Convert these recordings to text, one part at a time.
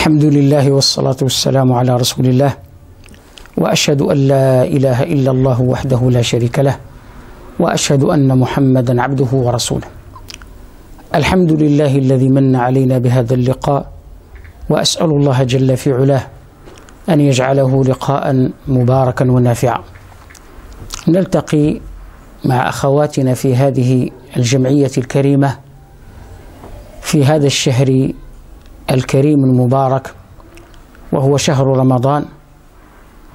الحمد لله والصلاة والسلام على رسول الله وأشهد أن لا إله إلا الله وحده لا شريك له وأشهد أن محمدا عبده ورسوله الحمد لله الذي من علينا بهذا اللقاء وأسأل الله جل في علاه أن يجعله لقاء مباركا ونافعا نلتقي مع أخواتنا في هذه الجمعية الكريمة في هذا الشهر الكريم المبارك وهو شهر رمضان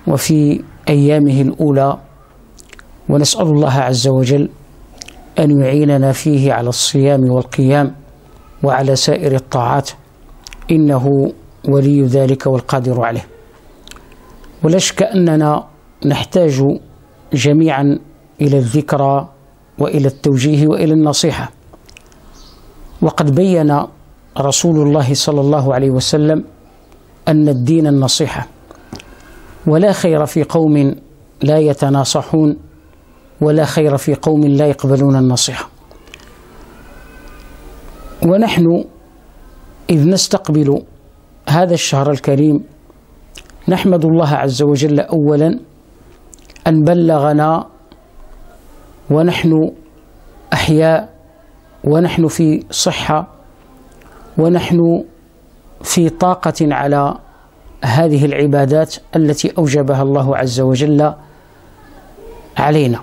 وفي ايامه الاولى ونسال الله عز وجل ان يعيننا فيه على الصيام والقيام وعلى سائر الطاعات انه ولي ذلك والقادر عليه ولا شك اننا نحتاج جميعا الى الذكرى والى التوجيه والى النصيحه وقد بين رسول الله صلى الله عليه وسلم أن الدين النصيحة ولا خير في قوم لا يتناصحون ولا خير في قوم لا يقبلون النصيحة ونحن إذ نستقبل هذا الشهر الكريم نحمد الله عز وجل أولا أن بلغنا ونحن أحياء ونحن في صحة ونحن في طاقة على هذه العبادات التي أوجبها الله عز وجل علينا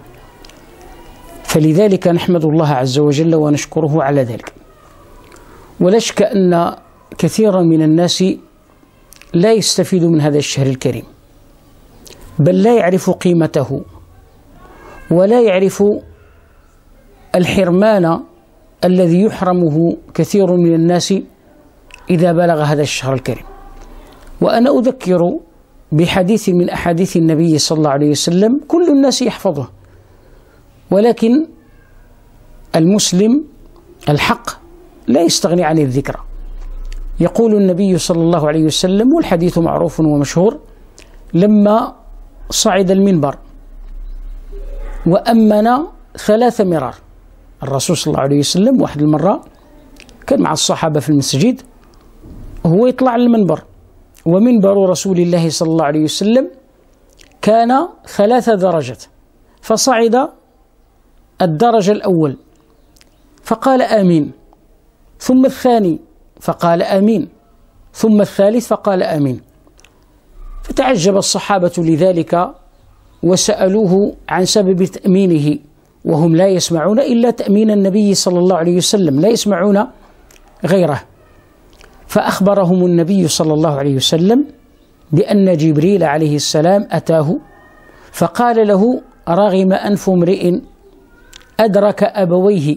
فلذلك نحمد الله عز وجل ونشكره على ذلك ولا شك أن كثيرا من الناس لا يستفيد من هذا الشهر الكريم بل لا يعرف قيمته ولا يعرف الحرمان الذي يحرمه كثير من الناس إذا بلغ هذا الشهر الكريم وأنا أذكر بحديث من أحاديث النبي صلى الله عليه وسلم كل الناس يحفظه ولكن المسلم الحق لا يستغني عن الذكرى يقول النبي صلى الله عليه وسلم والحديث معروف ومشهور لما صعد المنبر وأمن ثلاث مرار الرسول صلى الله عليه وسلم واحد المرة كان مع الصحابة في المسجد هو يطلع للمنبر ومنبر رسول الله صلى الله عليه وسلم كان ثلاث درجات فصعد الدرجة الأول فقال آمين ثم الثاني فقال آمين ثم الثالث فقال آمين فتعجب الصحابة لذلك وسألوه عن سبب تأمينه وهم لا يسمعون إلا تأمين النبي صلى الله عليه وسلم لا يسمعون غيره فأخبرهم النبي صلى الله عليه وسلم بأن جبريل عليه السلام أتاه فقال له رغم أنف امرئ أدرك أبويه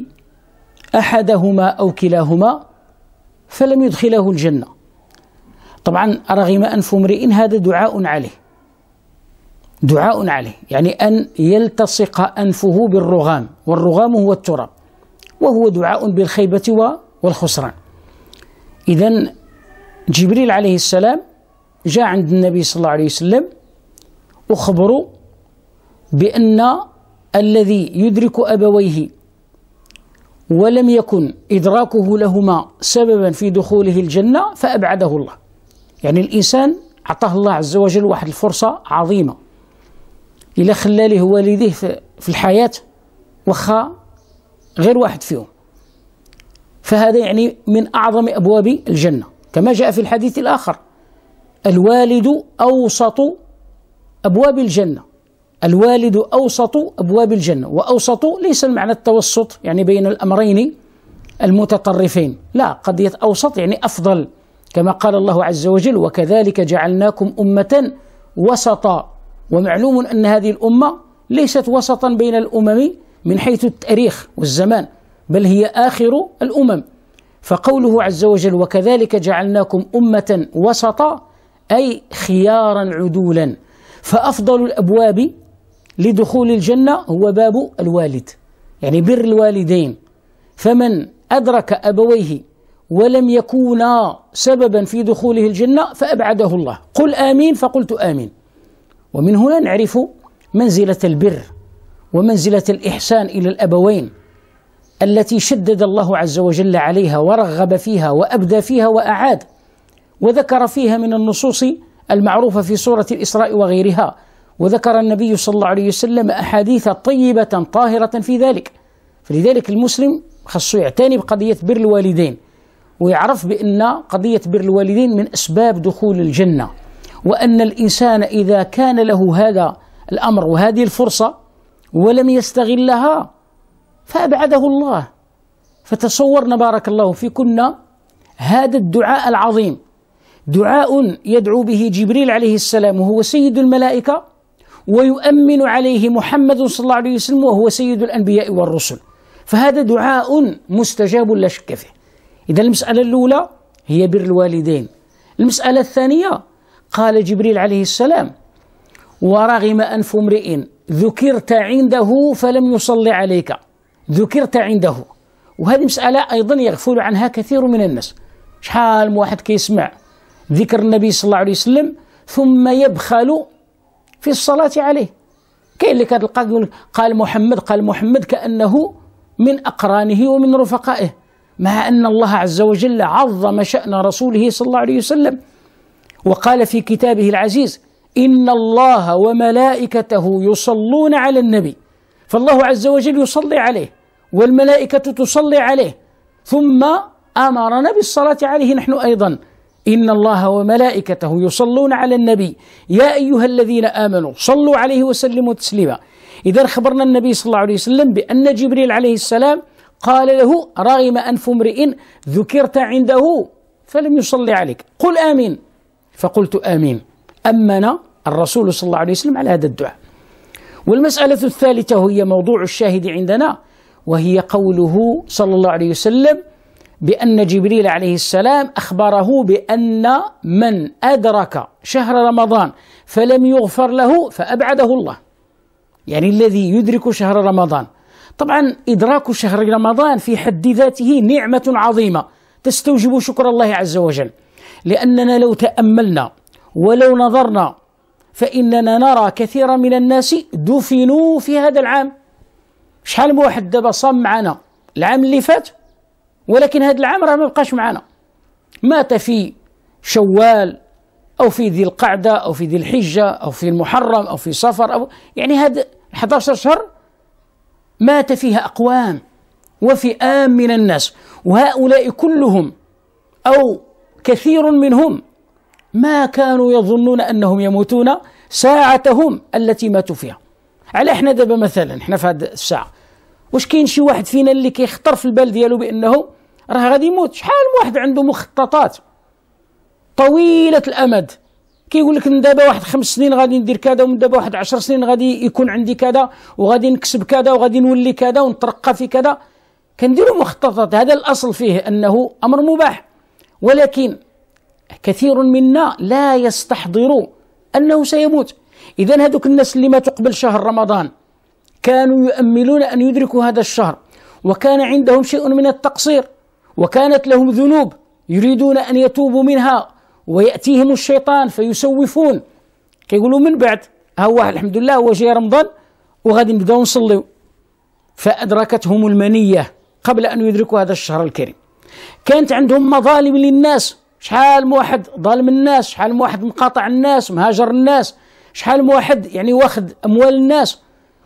أحدهما أو كلاهما فلم يدخله الجنة طبعا رغم أنف امرئ هذا دعاء عليه دعاء عليه يعني أن يلتصق أنفه بالرغام والرغام هو التراب وهو دعاء بالخيبة والخسران إذا جبريل عليه السلام جاء عند النبي صلى الله عليه وسلم أخبره بأن الذي يدرك أبويه ولم يكن إدراكه لهما سببا في دخوله الجنة فأبعده الله يعني الإنسان أعطاه الله عز وجل واحد الفرصة عظيمة إلا خلى ليه والديه في الحياة وخا غير واحد فيهم فهذا يعني من أعظم أبواب الجنة كما جاء في الحديث الآخر الوالد أوسط أبواب الجنة الوالد أوسط أبواب الجنة وأوسط ليس المعنى التوسط يعني بين الأمرين المتطرفين لا قضية أوسط يعني أفضل كما قال الله عز وجل وكذلك جعلناكم أمة وسطا ومعلوم أن هذه الأمة ليست وسطا بين الأمم من حيث التاريخ والزمان بل هي آخر الأمم فقوله عز وجل وكذلك جعلناكم أمة وسطا أي خيارا عدولا فأفضل الأبواب لدخول الجنة هو باب الوالد يعني بر الوالدين فمن أدرك أبويه ولم يكونا سببا في دخوله الجنة فأبعده الله قل آمين فقلت آمين ومن هنا نعرف منزلة البر ومنزلة الإحسان إلى الأبوين التي شدد الله عز وجل عليها ورغب فيها وأبدى فيها وأعاد وذكر فيها من النصوص المعروفة في سورة الإسراء وغيرها وذكر النبي صلى الله عليه وسلم أحاديث طيبة طاهرة في ذلك فلذلك المسلم خصو يعتني بقضية بر الوالدين ويعرف بأن قضية بر الوالدين من أسباب دخول الجنة وأن الإنسان إذا كان له هذا الأمر وهذه الفرصة ولم يستغلها فأبعده الله فتصورنا بارك الله فيكن هذا الدعاء العظيم دعاء يدعو به جبريل عليه السلام وهو سيد الملائكة ويؤمن عليه محمد صلى الله عليه وسلم وهو سيد الأنبياء والرسل فهذا دعاء مستجاب لا شك فيه إذا المسألة الأولى هي بر الوالدين المسألة الثانية قال جبريل عليه السلام ورغم أنف امرئ ذكرت عنده فلم يصلي عليك ذكرت عنده وهذه مسألة أيضا يغفل عنها كثير من الناس شحال من واحد كيسمع ذكر النبي صلى الله عليه وسلم ثم يبخل في الصلاة عليه كاين اللي كتلقى قال محمد قال محمد كأنه من أقرانه ومن رفقائه مع أن الله عز وجل عظم شأن رسوله صلى الله عليه وسلم وقال في كتابه العزيز إن الله وملائكته يصلون على النبي فالله عز وجل يصلي عليه والملائكة تصلي عليه ثم أمرنا بالصلاة عليه نحن أيضا إن الله وملائكته يصلون على النبي يا أيها الذين آمنوا صلوا عليه وسلموا تسليما إذا خبرنا النبي صلى الله عليه وسلم بأن جبريل عليه السلام قال له رغم أنف امرئ ذكرت عنده فلم يصلي عليك قل آمين فقلت آمين أمن الرسول صلى الله عليه وسلم على هذا الدعاء والمسألة الثالثة هي موضوع الشاهد عندنا وهي قوله صلى الله عليه وسلم بأن جبريل عليه السلام أخبره بأن من أدرك شهر رمضان فلم يغفر له فأبعده الله يعني الذي يدرك شهر رمضان طبعا إدراك شهر رمضان في حد ذاته نعمة عظيمة تستوجب شكر الله عز وجل لأننا لو تأملنا ولو نظرنا فإننا نرى كثيرا من الناس دفنوا في هذا العام شحال من واحد دابا صام معنا العام اللي فات ولكن هذا العام راه ما بقاش معنا مات في شوال أو في ذي القعدة أو في ذي الحجة أو في المحرم أو في صفر أو يعني هذا 11 شهر مات فيها أقوام وفئام من الناس وهؤلاء كلهم أو كثير منهم ما كانوا يظنون انهم يموتون ساعتهم التي ماتوا فيها على احنا دابا مثلا احنا في هذه الساعه واش كاين شي واحد فينا اللي كيخطر في البال ديالو بانه راه غادي يموت شحال من واحد عنده مخططات طويله الامد كيقول لك من دابا واحد خمس سنين غادي ندير كذا ومن دابا واحد عشر سنين غادي يكون عندي كذا وغادي نكسب كذا وغادي نولي كذا ونترقى في كذا كنديروا مخططات هذا الاصل فيه انه امر مباح ولكن كثير منا لا يستحضر أنه سيموت إذا هذوك الناس اللي ماتوا قبل شهر رمضان كانوا يؤملون أن يدركوا هذا الشهر وكان عندهم شيء من التقصير وكانت لهم ذنوب يريدون أن يتوبوا منها ويأتيهم الشيطان فيسوفون كيقولوا من بعد هو الحمد لله هو جاي رمضان وغادي نبداو نصليو فأدركتهم المنية قبل أن يدركوا هذا الشهر الكريم كانت عندهم مظالم للناس شحال من واحد ظالم الناس شحال من واحد مقاطع الناس مهاجر الناس شحال من واحد يعني واخذ اموال الناس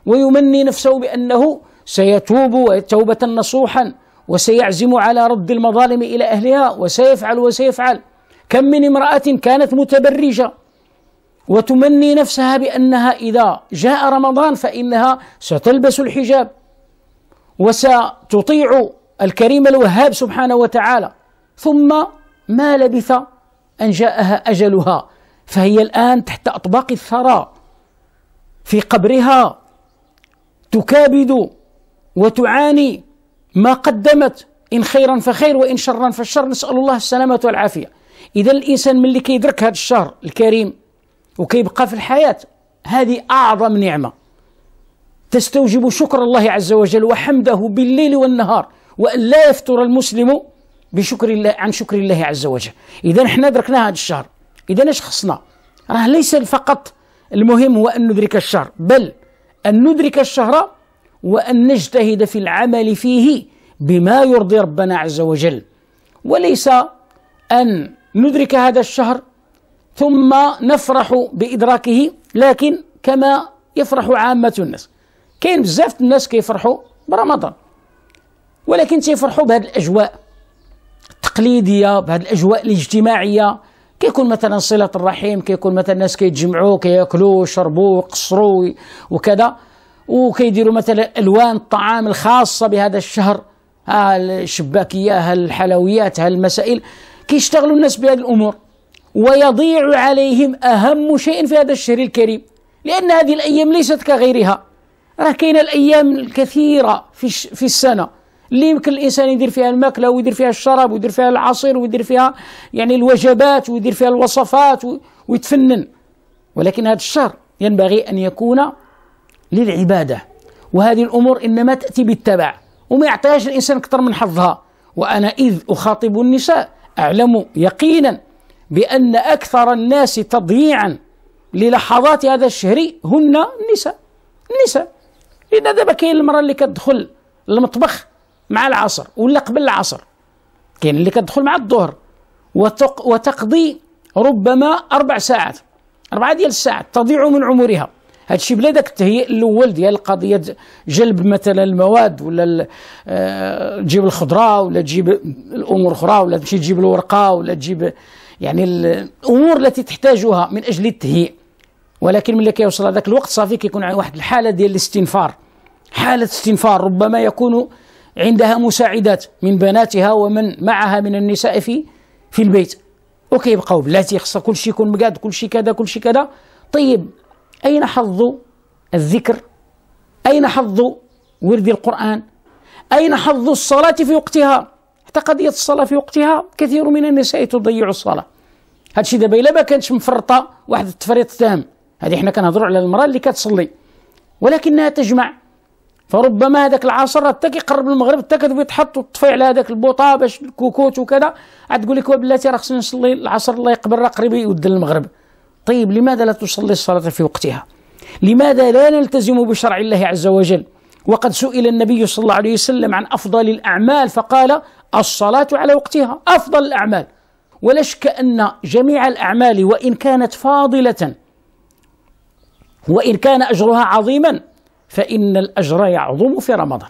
ويمني نفسه بانه سيتوب توبه نصوحا وسيعزم على رد المظالم الى اهلها وسيفعل وسيفعل كم من امراه كانت متبرجه وتمني نفسها بانها اذا جاء رمضان فانها ستلبس الحجاب وستطيع الكريم الوهاب سبحانه وتعالى ثم ما لبث أن جاءها أجلها فهي الآن تحت أطباق الثرى في قبرها تكابد وتعاني ما قدمت إن خيرا فخير وإن شرا فشر نسأل الله السلامة والعافية إذا الإنسان ملي كيدرك هذا الشهر الكريم وكيبقى في الحياة هذه أعظم نعمة تستوجب شكر الله عز وجل وحمده بالليل والنهار وأن لا يفتر المسلم بشكر الله عن شكر الله عز وجل إذا احنا دركنا هذا الشهر إذا اش خصنا راه ليس فقط المهم هو أن ندرك الشهر بل أن ندرك الشهر وأن نجتهد في العمل فيه بما يرضي ربنا عز وجل وليس أن ندرك هذا الشهر ثم نفرح بإدراكه لكن كما يفرح عامة الناس كاين بزاف الناس كيفرحوا برمضان ولكن تيفرحوا بهذه الاجواء التقليديه بهذه الاجواء الاجتماعيه كيكون مثلا صله الرحيم كيكون مثلا الناس كيتجمعوا كياكلوا ويشربوا ويقصروا وكذا وكيديروا مثلا الوان الطعام الخاصه بهذا الشهر ها الشباكيه ها الحلويات ها المسائل كيشتغلوا الناس بهذه الامور ويضيع عليهم اهم شيء في هذا الشهر الكريم لان هذه الايام ليست كغيرها راه كاينه الايام الكثيره في في السنه اللي يمكن الانسان يدير فيها الماكله ويدير فيها الشراب ويدير فيها العصير ويدير فيها يعني الوجبات ويدير فيها الوصفات ويتفنن ولكن هذا الشهر ينبغي ان يكون للعباده وهذه الامور انما تاتي بالتبع وما يعطيهاش الانسان اكثر من حظها وانا اذ اخاطب النساء اعلم يقينا بان اكثر الناس تضييعا للحظات هذا الشهر هن النساء النساء لان دابا كاين المراه اللي كتدخل المطبخ مع العصر ولا قبل العصر كاين اللي كتدخل مع الظهر وتق وتقضي ربما أربع ساعات أربعة ديال الساعات تضيع من عمرها هادشي بلا داك التهيئ الاول ديال قضيه جلب مثلا المواد ولا آه، تجيب الخضره ولا تجيب الامور اخرى ولا تمشي تجيب الورقه ولا تجيب يعني الامور التي تحتاجها من اجل التهيئ ولكن ملي كيوصل هذاك الوقت صافي كيكون واحد الحاله ديال الاستنفار حاله استنفار ربما يكون عندها مساعدات من بناتها ومن معها من النساء في في البيت وكيبقاو بلاتي كل شيء يكون مقاد كل شيء كذا كل شيء كذا طيب اين حظ الذكر اين حظ ورد القران اين حظ الصلاه في وقتها حتى قضيه الصلاه في وقتها كثير من النساء تضيع الصلاه هادشي دابا الا ما كانتش مفرطه واحد التفريط تام هذه حنا كنهضروا على المراه اللي كتصلي ولكنها تجمع فربما هذاك العصر حتى كيقرب المغرب حتى كتبغي تحط وتطفي على هذاك البوطه باش الكوكوت وكذا عاد تقول لك بلاتي راه خصني نصلي العصر الله يقبل راه قريب يود المغرب طيب لماذا لا تصلي الصلاه في وقتها؟ لماذا لا نلتزم بشرع الله عز وجل؟ وقد سئل النبي صلى الله عليه وسلم عن افضل الاعمال فقال الصلاه على وقتها افضل الاعمال ولا شك ان جميع الاعمال وان كانت فاضله وان كان اجرها عظيما فإن الأجر يعظم في رمضان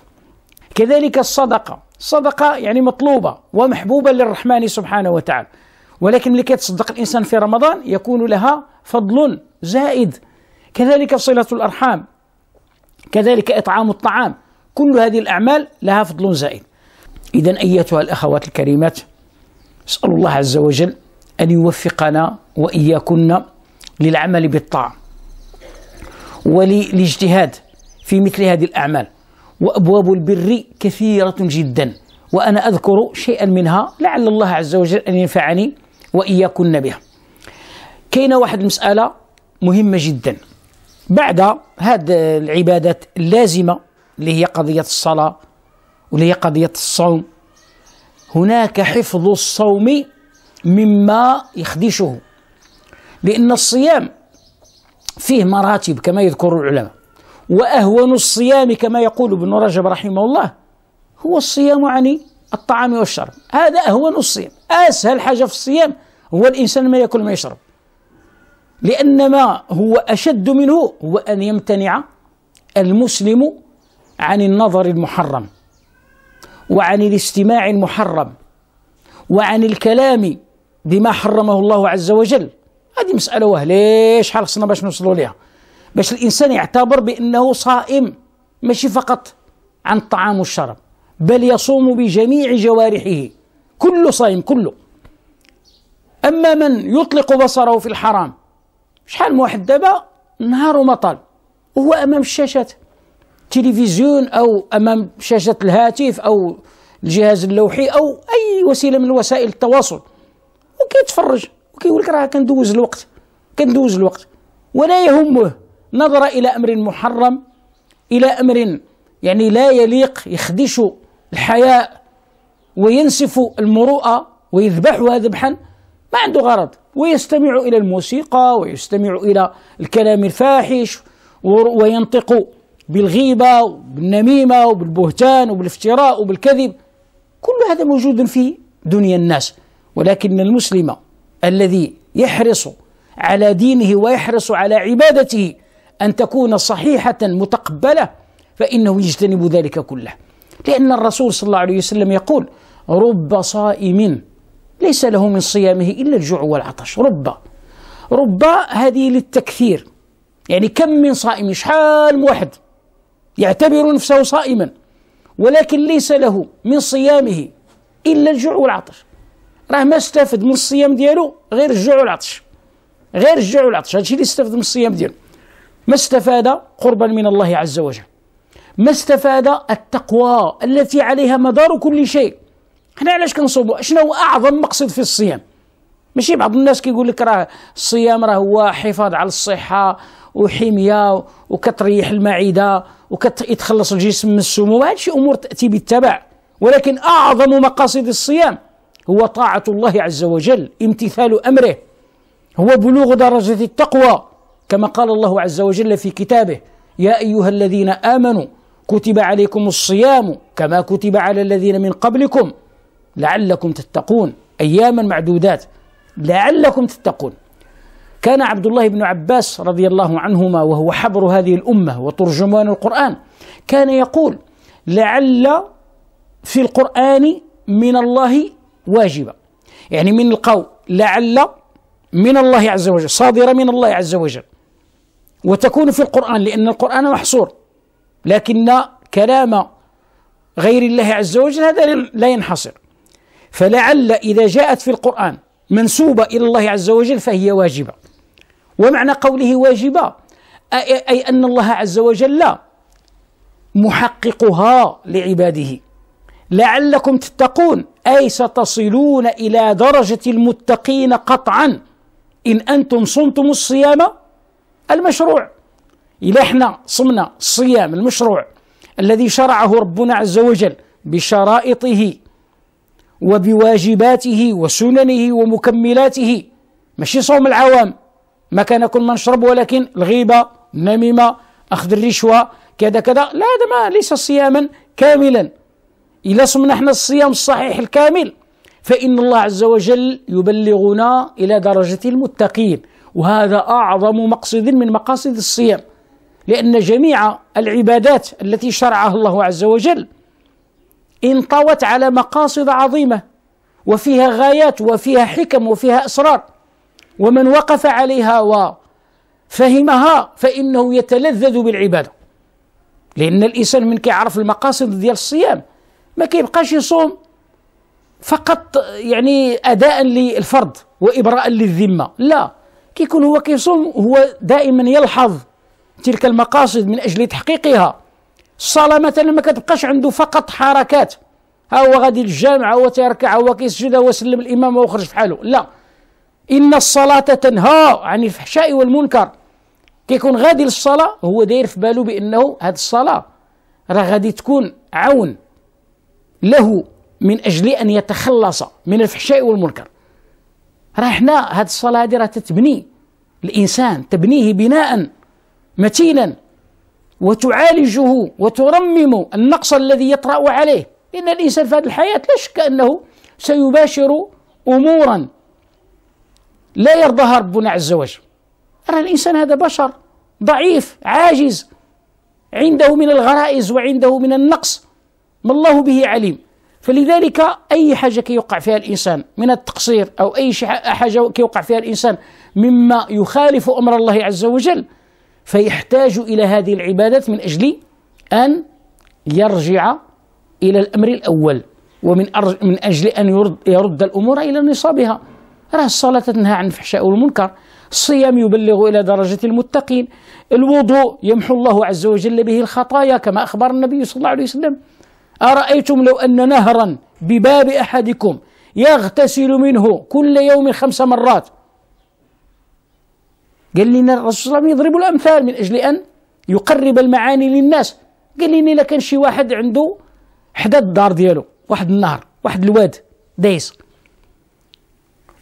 كذلك الصدقة الصدقة يعني مطلوبة ومحبوبة للرحمن سبحانه وتعالى ولكن لكي تصدق الإنسان في رمضان يكون لها فضل زائد كذلك صلة الأرحام كذلك إطعام الطعام كل هذه الأعمال لها فضل زائد إذا أيتها الأخوات الكريمات أسأل الله عز وجل أن يوفقنا وإياكن للعمل بالطاعة وللاجتهاد في مثل هذه الأعمال وأبواب البر كثيرة جدا وأنا أذكر شيئا منها لعل الله عز وجل أن ينفعني وإياكن بها كاينه واحد المسألة مهمة جدا بعد هذه العبادات اللازمة اللي هي قضية الصلاة واللي هي قضية الصوم هناك حفظ الصوم مما يخدشه لأن الصيام فيه مراتب كما يذكر العلماء وأهون الصيام كما يقول ابن رجب رحمه الله هو الصيام عن الطعام والشرب هذا أهون الصيام أسهل حاجة في الصيام هو الإنسان ما يأكل ما يشرب لأن ما هو أشد منه هو أن يمتنع المسلم عن النظر المحرم وعن الاستماع المحرم وعن الكلام بما حرمه الله عز وجل هذه مسألة وهليش حال خصنا باش نوصلوا ليها باش الانسان يعتبر بانه صائم ماشي فقط عن الطعام والشراب بل يصوم بجميع جوارحه كله صائم كله اما من يطلق بصره في الحرام شحال من واحد دابا نهار مطل وهو امام الشاشات تلفزيون او امام شاشه الهاتف او الجهاز اللوحي او اي وسيله من وسائل التواصل وكيتفرج وكيقول لك راه كندوز الوقت كندوز الوقت ولا يهمه نظر إلى أمر محرم إلى أمر يعني لا يليق يخدش الحياء وينسف المروءة ويذبحها ذبحا ما عنده غرض ويستمع إلى الموسيقى ويستمع إلى الكلام الفاحش وينطق بالغيبة وبالنميمة وبالبهتان وبالافتراء وبالكذب كل هذا موجود في دنيا الناس ولكن المسلم الذي يحرص على دينه ويحرص على عبادته أن تكون صحيحة متقبلة فإنه يجتنب ذلك كله لأن الرسول صلى الله عليه وسلم يقول رب صائم ليس له من صيامه إلا الجوع والعطش رب رب هذه للتكثير يعني كم من صائم شحال واحد يعتبر نفسه صائما ولكن ليس له من صيامه إلا الجوع والعطش راه ما استفد من الصيام ديالو غير الجوع والعطش غير الجوع والعطش هادشي اللي استفد من الصيام ديالو ما استفاد قربا من الله عز وجل ما استفاد التقوى التي عليها مدار كل شيء احنا علاش كنصوموا شنو هو اعظم مقصد في الصيام ماشي بعض الناس كيقول لك راه الصيام راه هو حفاظ على الصحه وحميه وكتريح المعده وكيتخلص الجسم من السموم هذه امور تاتي بالتبع ولكن اعظم مقاصد الصيام هو طاعه الله عز وجل امتثال امره هو بلوغ درجه التقوى كما قال الله عز وجل في كتابه يا ايها الذين امنوا كتب عليكم الصيام كما كتب على الذين من قبلكم لعلكم تتقون اياما معدودات لعلكم تتقون كان عبد الله بن عباس رضي الله عنهما وهو حبر هذه الامه وترجمان القران كان يقول لعل في القران من الله واجبه يعني من القول لعل من الله عز وجل صادره من الله عز وجل وتكون في القرآن لأن القرآن محصور لكن كلام غير الله عز وجل هذا لا ينحصر فلعل إذا جاءت في القرآن منسوبة إلى الله عز وجل فهي واجبة ومعنى قوله واجبة أي أن الله عز وجل محققها لعباده لعلكم تتقون أي ستصلون إلى درجة المتقين قطعا إن أنتم صمتم الصيام المشروع إلى احنا صمنا صيام المشروع الذي شرعه ربنا عز وجل بشرائطه وبواجباته وسننه ومكملاته ماشي صوم العوام ما كان كل ما نشرب ولكن الغيبة النميمة أخذ الرشوة كذا كذا لا هذا ما ليس صياما كاملا إذا صمنا احنا الصيام الصحيح الكامل فإن الله عز وجل يبلغنا إلى درجة المتقين وهذا أعظم مقصد من مقاصد الصيام لأن جميع العبادات التي شرعها الله عز وجل انطوت على مقاصد عظيمة وفيها غايات وفيها حكم وفيها أسرار ومن وقف عليها وفهمها فإنه يتلذذ بالعبادة لأن الإنسان من كيعرف المقاصد ديال الصيام ما كيبقاش يصوم فقط يعني أداء للفرض وإبراء للذمة لا كيكون هو كيصوم هو دائما يلحظ تلك المقاصد من اجل تحقيقها الصلاه مثلا ما كتبقاش عنده فقط حركات ها هو غادي للجامع هو تيركع هو كيسجد هو سلم الامام وخرج بحاله لا ان الصلاه تنهى عن الفحشاء والمنكر كيكون غادي للصلاه هو داير في باله بانه هذه الصلاه راه غادي تكون عون له من اجل ان يتخلص من الفحشاء والمنكر راه حنا هذه الصلاه هذه راه تتبني الإنسان تبنيه بناء متينا وتعالجه وترمم النقص الذي يطرأ عليه ان الإنسان في هذه الحياة لا شك أنه سيباشر أمورا لا يرضاها ربنا عز وجل أرى الإنسان هذا بشر ضعيف عاجز عنده من الغرائز وعنده من النقص ما الله به عليم فلذلك أي حاجة كيوقع فيها الإنسان من التقصير أو أي حاجة كيوقع فيها الإنسان مما يخالف امر الله عز وجل فيحتاج الى هذه العبادات من اجل ان يرجع الى الامر الاول ومن من اجل ان يرد, يرد الامور الى نصابها راه الصلاه تنهى عن الفحشاء والمنكر الصيام يبلغ الى درجه المتقين الوضوء يمحو الله عز وجل به الخطايا كما اخبر النبي صلى الله عليه وسلم ارايتم لو ان نهرا بباب احدكم يغتسل منه كل يوم خمس مرات قال لنا نعم، الرسول صلى الله عليه وسلم يضرب الأمثال من أجل أن يقرب المعاني للناس قال لنا إلا كان شي واحد عنده حدا الدار ديالو واحد النهر واحد الواد دايس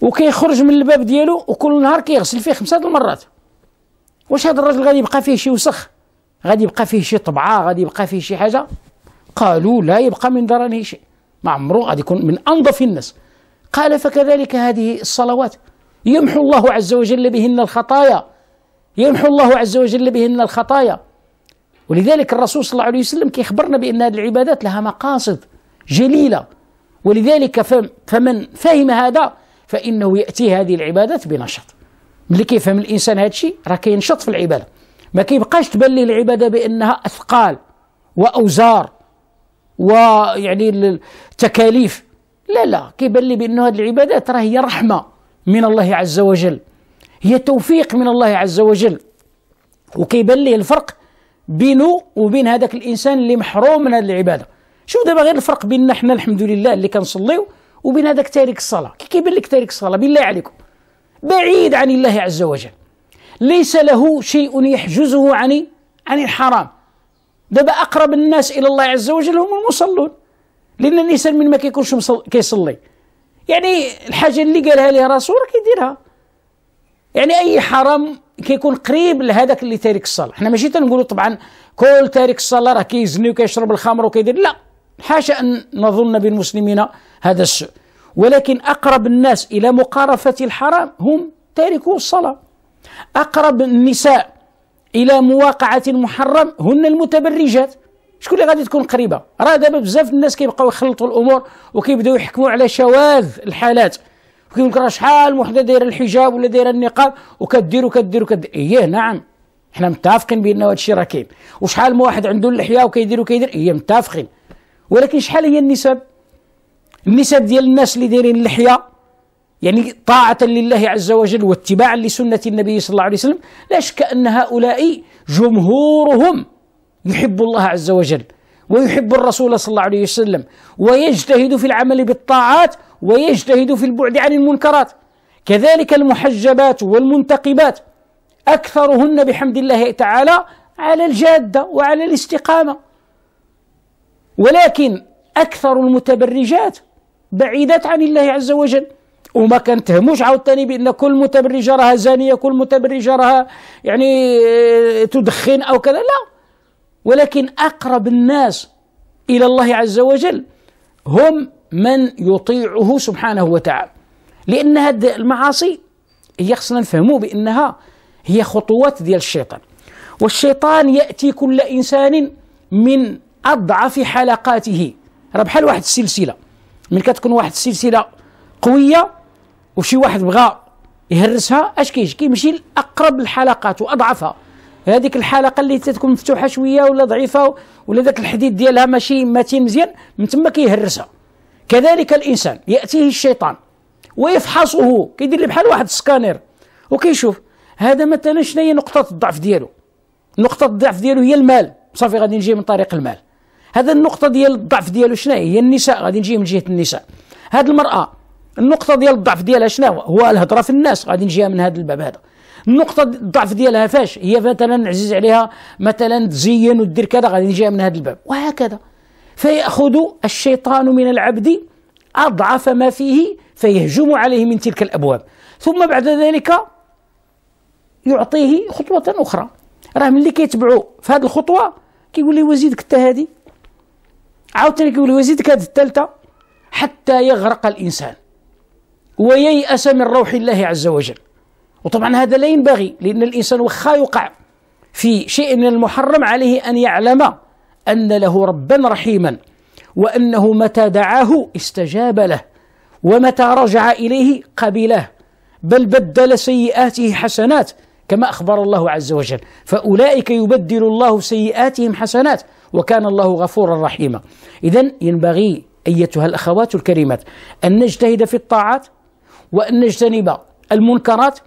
وكيخرج من الباب ديالو وكل نهار كيغسل فيه خمسة المرات واش هذا الراجل غادي يبقى فيه شي وسخ غادي يبقى فيه شي طبعه غادي يبقى فيه شي حاجه قالوا لا يبقى من درنه شيء ما عمره غادي يكون من انظف الناس قال فكذلك هذه الصلوات يمحو الله عز وجل بهن الخطايا يمحو الله عز وجل بهن الخطايا ولذلك الرسول صلى الله عليه وسلم كيخبرنا بأن هذه العبادات لها مقاصد جليلة ولذلك فمن فهم هذا فإنه يأتي هذه العبادات بنشاط ملي كيفهم الإنسان هذا الشيء راه كينشط في العبادة ما كيبقاش تبان العبادة بأنها أثقال وأوزار ويعني التكاليف لا لا كيبان لي بأنه هذه العبادات راه هي رحمة من الله عز وجل هي توفيق من الله عز وجل وكيبان ليه الفرق بينه وبين هذاك الانسان اللي محروم من هذه العباده شوف دابا غير الفرق بيننا حنا الحمد لله اللي كنصليو وبين هذاك تارك الصلاه كي كيبان لك تارك الصلاه بالله عليكم بعيد عن الله عز وجل ليس له شيء يحجزه عن عن الحرام دابا اقرب الناس الى الله عز وجل هم المصلون لان الانسان من ما كيكونش كيصلي يعني الحاجه اللي قالها لها رسول كيديرها يعني اي حرام كيكون قريب لهذاك اللي تارك الصلاه حنا ماشي تنقولوا طبعا كل تارك الصلاه راه كيزني وكيشرب الخمر وكيدير لا حاشا ان نظن بالمسلمين هذا الشيء ولكن اقرب الناس الى مقارفه الحرام هم تاركو الصلاه اقرب النساء الى مواقعه المحرم هن المتبرجات شكون اللي غادي تكون قريبه راه دابا بزاف الناس كيبقاو يخلطوا الامور وكيبداو يحكموا على شواذ الحالات وكيقول لك راه شحال من وحده دايره الحجاب ولا دايره النقاب وكدير وكدير وكدير ايه نعم حنا متفقين بان هذا الشيء راه كاين وشحال من واحد عنده اللحيه وكيدير وكيدير ايه متفقين ولكن شحال هي النسب النسب ديال الناس اللي دايرين اللحيه يعني طاعة لله عز وجل واتباعا لسنة النبي صلى الله عليه وسلم لا شك أن هؤلاء جمهورهم يحب الله عز وجل ويحب الرسول صلى الله عليه وسلم ويجتهد في العمل بالطاعات ويجتهد في البعد عن المنكرات كذلك المحجبات والمنتقبات أكثرهن بحمد الله تعالى على الجادة وعلى الاستقامة ولكن أكثر المتبرجات بعيدات عن الله عز وجل وما كنتهموش عاوتاني بان كل متبرجه راها زانيه كل متبرجه راها يعني آه، تدخن او كذا لا ولكن اقرب الناس الى الله عز وجل هم من يطيعه سبحانه وتعالى لان هذه المعاصي هي خصنا نفهموا بانها هي خطوات ديال الشيطان والشيطان ياتي كل انسان من اضعف حلقاته راه بحال واحد السلسله من كتكون واحد السلسله قويه وشي واحد بغى يهرسها اش كيجي كيمشي لاقرب الحلقات واضعفها هذيك الحلقه اللي تتكون مفتوحه شويه ولا ضعيفه ولا ذاك الحديد ديالها ماشي متين مزيان من تما كيهرسها كذلك الانسان ياتيه الشيطان ويفحصه كيدير لي بحال واحد السكانير وكيشوف هذا مثلا شنو هي نقطه الضعف ديالو نقطه الضعف ديالو هي المال صافي غادي نجي من طريق المال هذا النقطه ديال الضعف ديالو شنو هي النساء غادي نجي من جهه النساء هذه المراه النقطه ديال الضعف ديالها شنو هو الهضره في الناس غادي نجيها من هذا الباب هذا النقطه الضعف ديالها فاش هي مثلا عزيز عليها مثلا تزين ودير كذا غادي نجيها من هذا الباب وهكذا فيأخذ الشيطان من العبد أضعف ما فيه فيهجم عليه من تلك الأبواب ثم بعد ذلك يعطيه خطوة أخرى راه ملي كيتبعوا في هذه الخطوة كيقول لي وزيدك حتى هذه عاوتاني كيقول لي وزيدك هذه الثالثة حتى يغرق الإنسان وييأس من روح الله عز وجل وطبعا هذا لا ينبغي لأن الإنسان وخا يقع في شيء من المحرم عليه أن يعلم أن له ربا رحيما وأنه متى دعاه استجاب له ومتى رجع إليه قبله بل بدل سيئاته حسنات كما أخبر الله عز وجل فأولئك يبدل الله سيئاتهم حسنات وكان الله غفورا رحيما إذا ينبغي أيتها الأخوات الكريمات أن نجتهد في الطاعات وأن نجتنب المنكرات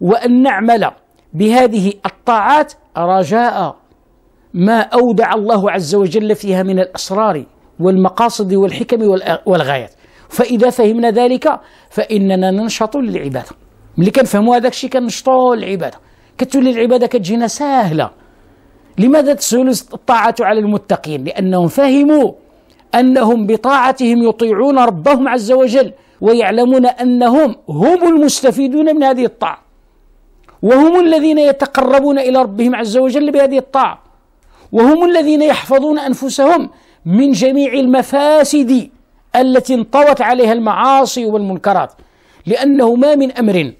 وأن نعمل بهذه الطاعات رجاء ما أودع الله عز وجل فيها من الأسرار والمقاصد والحكم والغايات فإذا فهمنا ذلك فإننا ننشط للعبادة ملي كنفهموا هذاك الشيء كنشطوا للعبادة كتولي العبادة كتجينا سهلة لماذا تسهل الطاعة على المتقين لأنهم فهموا أنهم بطاعتهم يطيعون ربهم عز وجل ويعلمون أنهم هم المستفيدون من هذه الطاعة وهم الذين يتقربون الى ربهم عز وجل بهذه الطاعه وهم الذين يحفظون انفسهم من جميع المفاسد التي انطوت عليها المعاصي والمنكرات لانه ما من امر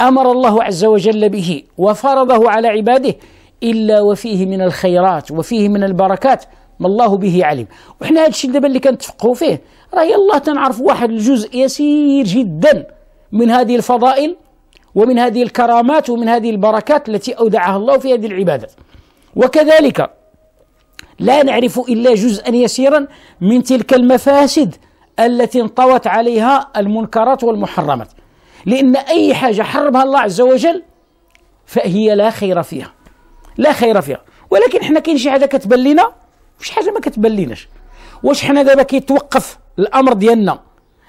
امر الله عز وجل به وفرضه على عباده الا وفيه من الخيرات وفيه من البركات ما الله به عليم وحنا هذا الشيء دابا اللي كنتفقهوا فيه راه الله تنعرف واحد الجزء يسير جدا من هذه الفضائل ومن هذه الكرامات ومن هذه البركات التي أودعها الله في هذه العبادة وكذلك لا نعرف إلا جزءا يسيرا من تلك المفاسد التي انطوت عليها المنكرات والمحرمات لأن أي حاجة حرمها الله عز وجل فهي لا خير فيها لا خير فيها ولكن حنا كاين شي حاجه كتبان لنا وشي حاجه ما كتبان واش حنا دابا كيتوقف الامر ديالنا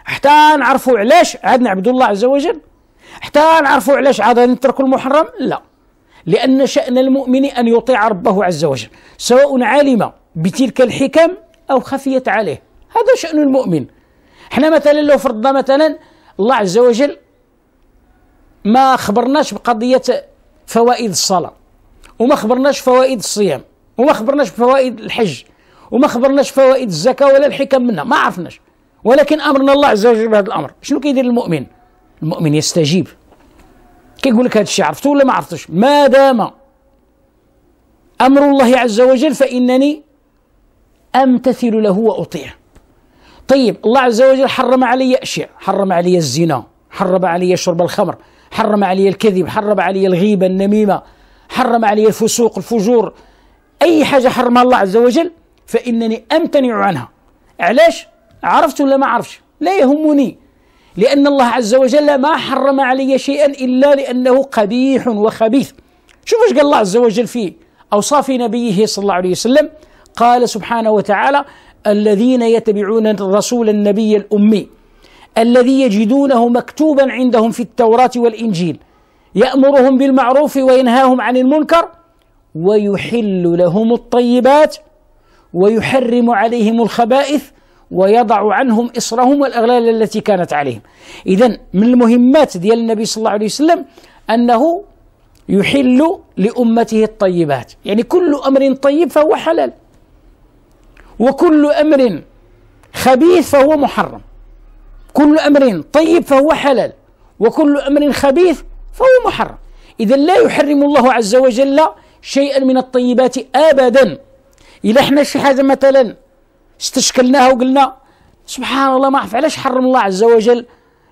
حتى نعرفوا علاش عاد نعبد الله عز وجل حتى نعرفوا علاش عاد نتركوا المحرم لا لأن شأن المؤمن أن يطيع ربه عز وجل سواء علم بتلك الحكم أو خفيت عليه هذا شأن المؤمن احنا مثلا لو فرضنا مثلا الله عز وجل ما خبرناش بقضية فوائد الصلاة وما خبرناش فوائد الصيام وما خبرناش بفوائد الحج وما خبرناش فوائد الزكاة ولا الحكم منها ما عرفناش ولكن أمرنا الله عز وجل بهذا الأمر شنو كيدير المؤمن المؤمن يستجيب كيقول لك هذا الشيء عرفته ولا ما عرفتش ما دام امر الله عز وجل فانني امتثل له واطيع طيب الله عز وجل حرم علي اشياء حرم علي الزنا حرم علي شرب الخمر حرم علي الكذب حرم علي الغيبه النميمه حرم علي الفسوق الفجور اي حاجه حرمها الله عز وجل فانني امتنع عنها علاش عرفت ولا ما عرفتش لا يهمني لأن الله عز وجل ما حرم علي شيئا إلا لأنه قبيح وخبيث شوف ايش قال الله عز وجل في أوصاف نبيه صلى الله عليه وسلم قال سبحانه وتعالى الذين يتبعون الرسول النبي الأمي الذي يجدونه مكتوبا عندهم في التوراة والإنجيل يأمرهم بالمعروف وينهاهم عن المنكر ويحل لهم الطيبات ويحرم عليهم الخبائث ويضع عنهم إصرهم والأغلال التي كانت عليهم إذا من المهمات ديال النبي صلى الله عليه وسلم أنه يحل لأمته الطيبات يعني كل أمر طيب فهو حلال وكل أمر خبيث فهو محرم كل أمر طيب فهو حلال وكل أمر خبيث فهو محرم إذا لا يحرم الله عز وجل شيئا من الطيبات أبدا إلا احنا شي حاجة مثلا استشكلناها وقلنا سبحان الله ما عرف علاش حرم الله عز وجل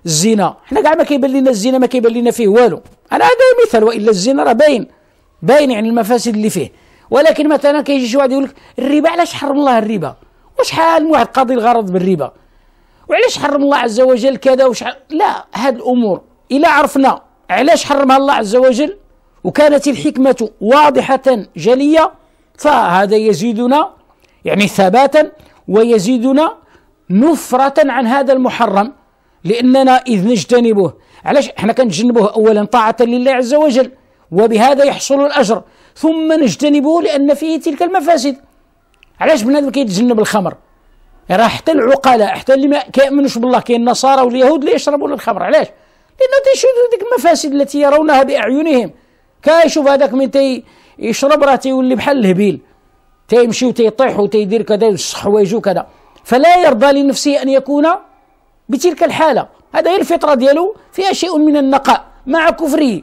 الزنا حنا كاع ما كيبان لنا الزنا ما كيبان لنا فيه والو انا هذا مثال والا الزنا راه باين باين يعني المفاسد اللي فيه ولكن مثلا كيجي شي واحد يقول لك الربا علاش حرم الله الربا وشحال من واحد قاضي الغرض بالربا وعلاش حرم الله عز وجل كذا وشحال لا هاد الامور الا عرفنا علاش حرمها الله عز وجل وكانت الحكمه واضحه جليه فهذا يزيدنا يعني ثباتا ويزيدنا نفرة عن هذا المحرم لأننا إذ نجتنبه علاش احنا كنتجنبوه أولا طاعة لله عز وجل وبهذا يحصل الأجر ثم نجتنبه لأن فيه تلك المفاسد علاش بنادم كيتجنب الخمر راه حتى العقلاء حتى اللي ما كيأمنوش بالله كاين النصارى واليهود اللي يشربون الخمر علاش لأنه تيشوفوا ديك المفاسد التي يرونها بأعينهم كيشوف هذاك من تي يشرب راه تيولي بحال الهبيل تيمشي وتيطيح وتيدير كذا ويشح حوايجه وكذا فلا يرضى لنفسه ان يكون بتلك الحاله هذا هي الفطره ديالو فيها شيء من النقاء مع كفره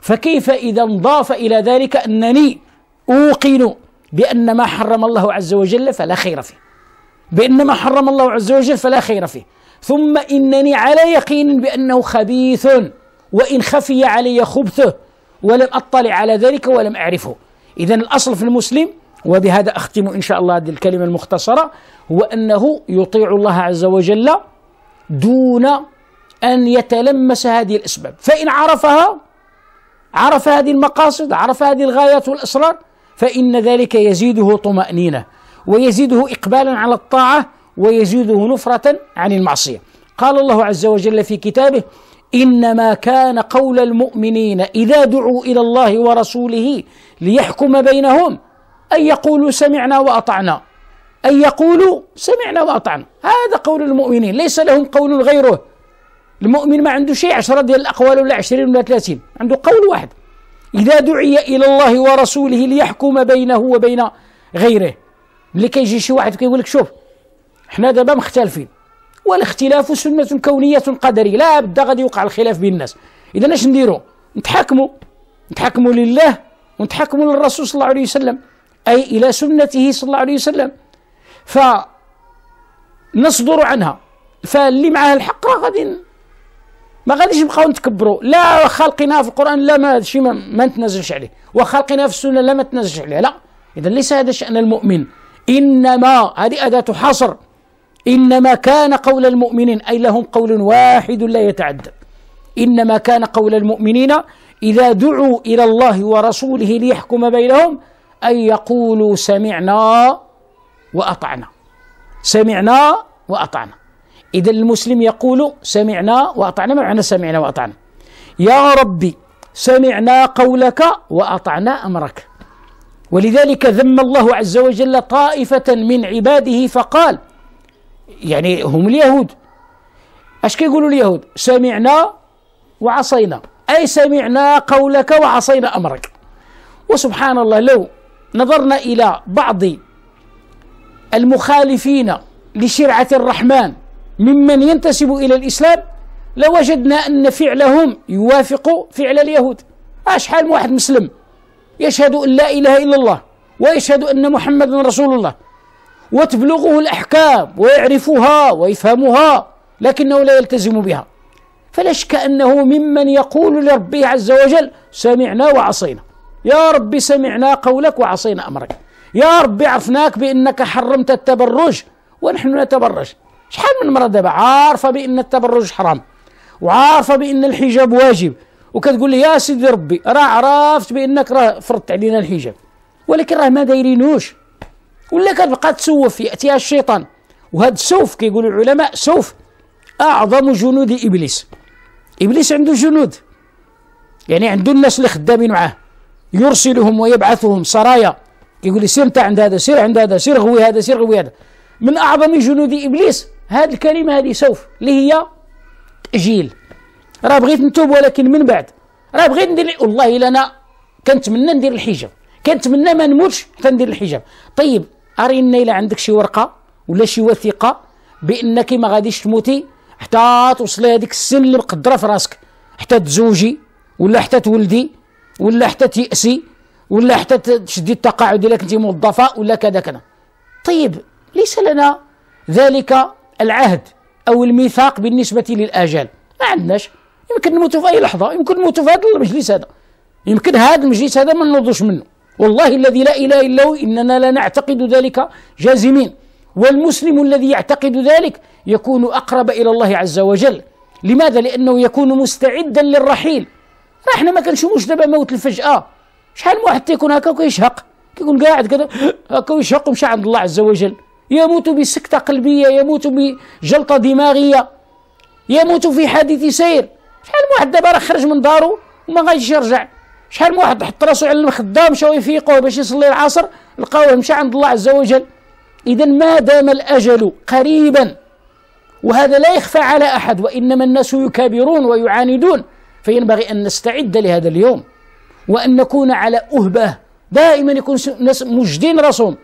فكيف اذا انضاف الى ذلك انني اوقن بان ما حرم الله عز وجل فلا خير فيه بان ما حرم الله عز وجل فلا خير فيه ثم انني على يقين بانه خبيث وان خفي علي خبثه ولم اطلع على ذلك ولم اعرفه اذا الاصل في المسلم وبهذا أختم إن شاء الله هذه الكلمة المختصرة هو أنه يطيع الله عز وجل دون أن يتلمس هذه الأسباب فإن عرفها عرف هذه المقاصد عرف هذه الغايات والأسرار فإن ذلك يزيده طمأنينة ويزيده إقبالا على الطاعة ويزيده نفرة عن المعصية قال الله عز وجل في كتابه انما كان قول المؤمنين اذا دعوا الى الله ورسوله ليحكم بينهم أن يقولوا سمعنا وأطعنا أن يقولوا سمعنا وأطعنا هذا قول المؤمنين ليس لهم قول غيره المؤمن ما عنده شيء عشرة ديال الأقوال ولا عشرين ولا ثلاثين عنده قول واحد إذا دعي إلى الله ورسوله ليحكم بينه وبين غيره اللي كيجي شي واحد كيقول لك شوف حنا دابا مختلفين والاختلاف سنة كونية قدرية لا بد غادي يوقع الخلاف بين الناس إذا اش نديرو نتحاكموا نتحاكموا لله ونتحاكموا للرسول صلى الله عليه وسلم أي إلى سنته صلى الله عليه وسلم فنصدر عنها فاللي معاه الحق راه غادي ما غاديش نبقاو نتكبروا لا خلقنا في القران لا ما هذا ما, ما نتنازلش عليه وخلقنا في السنه لا ما نتنازلش عليه لا اذا ليس هذا شان المؤمن انما هذه اداه حصر انما كان قول المؤمنين اي لهم قول واحد لا يتعدى انما كان قول المؤمنين اذا دعوا الى الله ورسوله ليحكم بينهم أن يقولوا سمعنا وأطعنا سمعنا وأطعنا إذا المسلم يقول سمعنا وأطعنا ما معنى سمعنا وأطعنا يا ربي سمعنا قولك وأطعنا أمرك ولذلك ذم الله عز وجل طائفة من عباده فقال يعني هم اليهود اش كيقولوا اليهود سمعنا وعصينا اي سمعنا قولك وعصينا امرك وسبحان الله لو نظرنا إلى بعض المخالفين لشرعة الرحمن ممن ينتسب إلى الإسلام لوجدنا أن فعلهم يوافق فعل اليهود أشحال واحد مسلم يشهد أن لا إله إلا الله ويشهد أن محمدا رسول الله وتبلغه الأحكام ويعرفها ويفهمها لكنه لا يلتزم بها فلا شك أنه ممن يقول لربه عز وجل سمعنا وعصينا يا رب سمعنا قولك وعصينا أمرك يا رب عرفناك بأنك حرمت التبرج ونحن نتبرج شحال من مرة دابا عارفة بأن التبرج حرام وعارفة بأن الحجاب واجب وكتقول لي يا سيدي ربي راه عرفت بأنك راه فرضت علينا الحجاب ولكن راه ما دايرينوش ولا كتبقى تسوف يأتيها الشيطان وهذا السوف كيقولوا العلماء سوف أعظم جنود إبليس إبليس عنده جنود يعني عنده الناس اللي خدامين معاه يرسلهم ويبعثهم سرايا يقول لي سير انت عند هذا سير عند هذا سير غوي هذا سير غوي هذا من اعظم جنود ابليس هذه الكلمه هذه سوف اللي هي تاجيل راه بغيت نتوب ولكن من بعد راه بغيت ندير والله الا انا كنتمنى ندير الحجاب كنتمنى ما نموتش حتى ندير الحجاب طيب ارينا الا عندك شي ورقه ولا شي وثيقه بانك ما غاديش تموتي حتى توصلي هذيك السن اللي مقدره في راسك حتى تزوجي ولا حتى تولدي ولا حتى تيأسي ولا حتى تشدي التقاعد الا كنتي موظفه ولا كذا كذا طيب ليس لنا ذلك العهد او الميثاق بالنسبه للاجال ما عندناش يمكن نموتوا في اي لحظه يمكن نموتوا في هذا المجلس هذا يمكن هذا المجلس هذا ما نوضوش منه والله الذي لا اله الا هو اننا لا نعتقد ذلك جازمين والمسلم الذي يعتقد ذلك يكون اقرب الى الله عز وجل لماذا لانه يكون مستعدا للرحيل راه حنا ما كنشوفوش دابا موت الفجأة شحال من واحد تيكون هكا وكيشهق كيكون قاعد كذا هكا ويشهق ومشى عند الله عز وجل يموت بسكتة قلبية يموت بجلطة دماغية يموت في حادث سير شحال من واحد دابا راه خرج من دارو وما غاديش يرجع شحال من واحد حط راسو على المخدة مشاو يفيقوه باش يصلي العصر لقاوه مشى عند الله عز وجل إذا ما دام الأجل قريبا وهذا لا يخفى على أحد وإنما الناس يكابرون ويعاندون فينبغي أن نستعد لهذا اليوم وأن نكون على أهبة دائما يكون ناس مجدين راسهم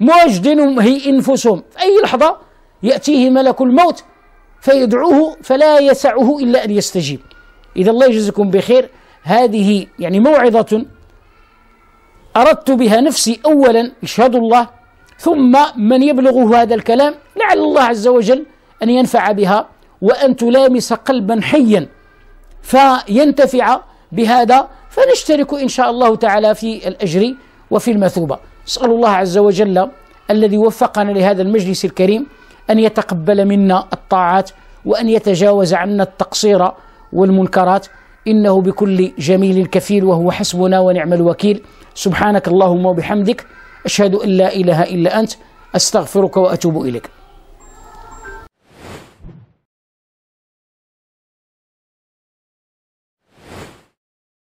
مجدين هي أنفسهم في أي لحظة يأتيه ملك الموت فيدعوه فلا يسعه إلا أن يستجيب إذا الله يجزكم بخير هذه يعني موعظة أردت بها نفسي أولا يشهد الله ثم من يبلغه هذا الكلام لعل الله عز وجل أن ينفع بها وأن تلامس قلبا حيا فينتفع بهذا فنشترك إن شاء الله تعالى في الأجر وفي المثوبة أسأل الله عز وجل الذي وفقنا لهذا المجلس الكريم أن يتقبل منا الطاعات وأن يتجاوز عنا التقصير والمنكرات إنه بكل جميل كفيل وهو حسبنا ونعم الوكيل سبحانك اللهم وبحمدك أشهد أن لا إله إلا أنت أستغفرك وأتوب إليك